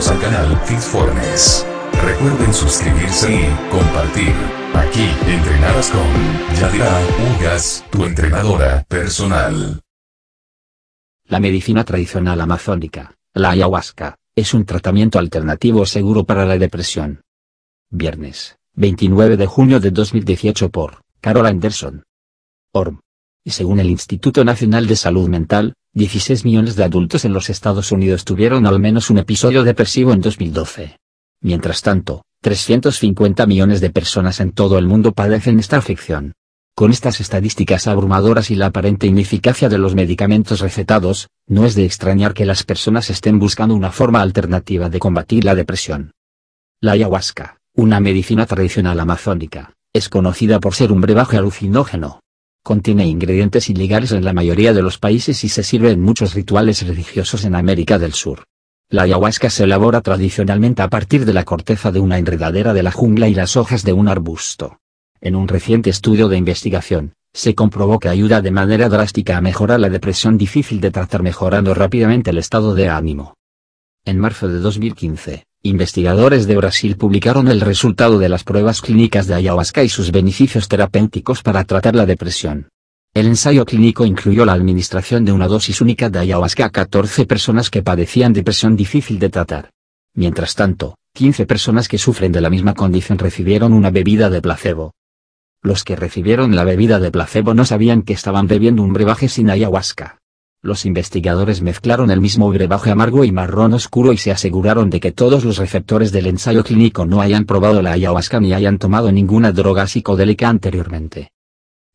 al canal Fitformes. Recuerden suscribirse y compartir. Aquí entrenarás con Yadira Ugas, tu entrenadora personal. La medicina tradicional amazónica, la ayahuasca, es un tratamiento alternativo seguro para la depresión. Viernes, 29 de junio de 2018 por Carol Anderson. Orm según el Instituto Nacional de Salud Mental, 16 millones de adultos en los Estados Unidos tuvieron al menos un episodio depresivo en 2012. Mientras tanto, 350 millones de personas en todo el mundo padecen esta afección. Con estas estadísticas abrumadoras y la aparente ineficacia de los medicamentos recetados, no es de extrañar que las personas estén buscando una forma alternativa de combatir la depresión. La ayahuasca, una medicina tradicional amazónica, es conocida por ser un brebaje alucinógeno, Contiene ingredientes ilegales en la mayoría de los países y se sirve en muchos rituales religiosos en América del Sur. La ayahuasca se elabora tradicionalmente a partir de la corteza de una enredadera de la jungla y las hojas de un arbusto. En un reciente estudio de investigación, se comprobó que ayuda de manera drástica a mejorar la depresión difícil de tratar mejorando rápidamente el estado de ánimo. En marzo de 2015, Investigadores de Brasil publicaron el resultado de las pruebas clínicas de ayahuasca y sus beneficios terapéuticos para tratar la depresión. El ensayo clínico incluyó la administración de una dosis única de ayahuasca a 14 personas que padecían depresión difícil de tratar. Mientras tanto, 15 personas que sufren de la misma condición recibieron una bebida de placebo. Los que recibieron la bebida de placebo no sabían que estaban bebiendo un brebaje sin ayahuasca. Los investigadores mezclaron el mismo brebaje amargo y marrón oscuro y se aseguraron de que todos los receptores del ensayo clínico no hayan probado la ayahuasca ni hayan tomado ninguna droga psicodélica anteriormente.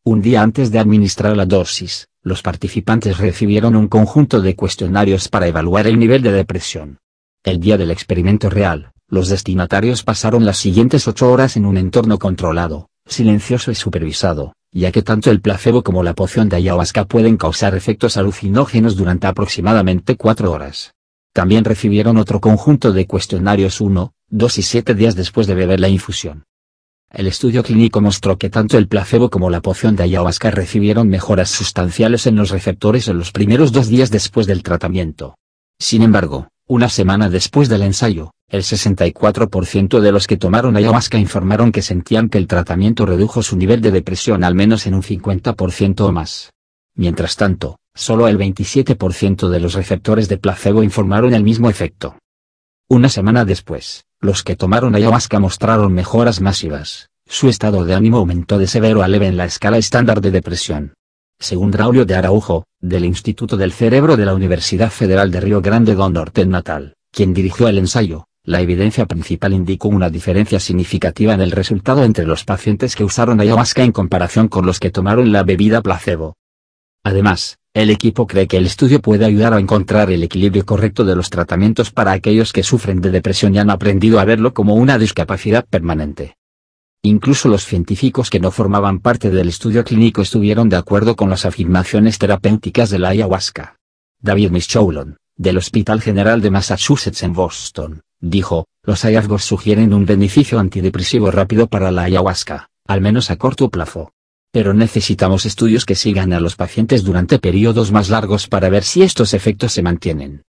Un día antes de administrar la dosis, los participantes recibieron un conjunto de cuestionarios para evaluar el nivel de depresión. El día del experimento real, los destinatarios pasaron las siguientes ocho horas en un entorno controlado, silencioso y supervisado, ya que tanto el placebo como la poción de ayahuasca pueden causar efectos alucinógenos durante aproximadamente 4 horas. También recibieron otro conjunto de cuestionarios 1, 2 y 7 días después de beber la infusión. El estudio clínico mostró que tanto el placebo como la poción de ayahuasca recibieron mejoras sustanciales en los receptores en los primeros dos días después del tratamiento. Sin embargo, una semana después del ensayo, el 64% de los que tomaron ayahuasca informaron que sentían que el tratamiento redujo su nivel de depresión al menos en un 50% o más. Mientras tanto, solo el 27% de los receptores de placebo informaron el mismo efecto. Una semana después, los que tomaron ayahuasca mostraron mejoras masivas, su estado de ánimo aumentó de severo a leve en la escala estándar de depresión según Raulio de Araujo, del Instituto del Cerebro de la Universidad Federal de Río Grande do Norte Natal, quien dirigió el ensayo, la evidencia principal indicó una diferencia significativa en el resultado entre los pacientes que usaron ayahuasca en comparación con los que tomaron la bebida placebo. Además, el equipo cree que el estudio puede ayudar a encontrar el equilibrio correcto de los tratamientos para aquellos que sufren de depresión y han aprendido a verlo como una discapacidad permanente. Incluso los científicos que no formaban parte del estudio clínico estuvieron de acuerdo con las afirmaciones terapéuticas de la ayahuasca. David Michoulon, del Hospital General de Massachusetts en Boston, dijo, los hallazgos sugieren un beneficio antidepresivo rápido para la ayahuasca, al menos a corto plazo. Pero necesitamos estudios que sigan a los pacientes durante periodos más largos para ver si estos efectos se mantienen.